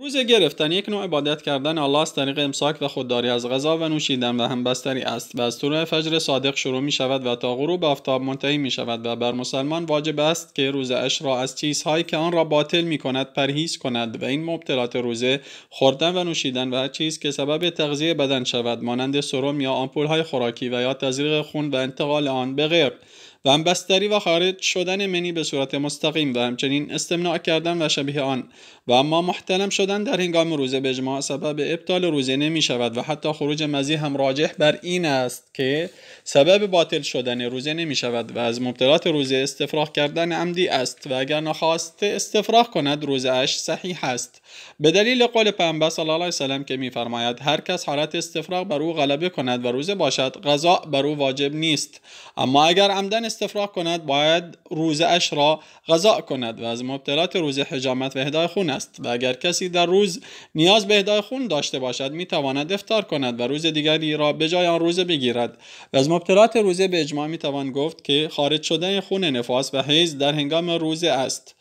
روزه گرفتن یک نوع عبادت کردن الله از طریق امساک و خودداری از غذا و نوشیدن و هم بستری است و از طلوع فجر صادق شروع می شود و تا غروب آفتاب منتهی می شود و بر مسلمان واجب است که روزه اش را از چیزهایی که آن را باطل می کند پرهیز کند و این مبتلات روزه خوردن و نوشیدن و هر چیز که سبب تغذیه بدن شود مانند سرم یا های خوراکی و یا تزریق خون و انتقال آن به غیر و هم بستری و خارج شدن منی به صورت مستقیم و همچنین استمناع کردن و شبیه آن و اما محتلم شدن در هنگام روزه به اجماع سبب ابطال روزه نمی شود و حتی خروج مزی هم راجح بر این است که سبب باطل شدن روزه نمی شود و از مبتلات روزه استفراغ کردن عمدی است و اگر نخواسته استفراغ کند روزه اش صحیح است به دلیل قول پیامبر صلی الله علیه وسلم که میفرماید هر کس حالت استفراغ بر او غلبه کند و روزه باشد غذا بر او واجب نیست اما اگر عمدن استفراغ کند باید روز اش را غذا کند و از مبتلات روزه حجامت و اهدای خون است و اگر کسی در روز نیاز به اهدای خون داشته باشد می تواند افطار کند و روز دیگری را به جای آن روزه بگیرد و از مبتلات روزه به اجماع می توان گفت که خارج شدن خون نفاس و حیز در هنگام روزه است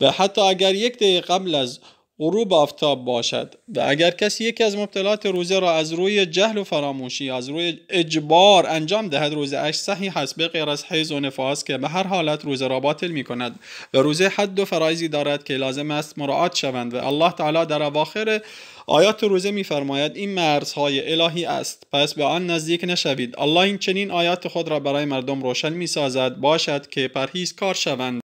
و حتی اگر یک دقیقه قبل از غروب آفتاب باشد و اگر کسی یکی از مبتلات روزه را از روی جهل و فراموشی از روی اجبار انجام دهد روزه اش صحیح است به غیر از حیز و نفاس که به هر حالت روزه را باطل می کند و روزه حد و فرایزی دارد که لازم است مراعات شوند و الله تعالی در اواخر آیات روزه میفرماید این مرزهای الهی است پس به آن نزدیک نشوید الله این چنین آیات خود را برای مردم روشن می سازد باشد که پرهیز کار شوند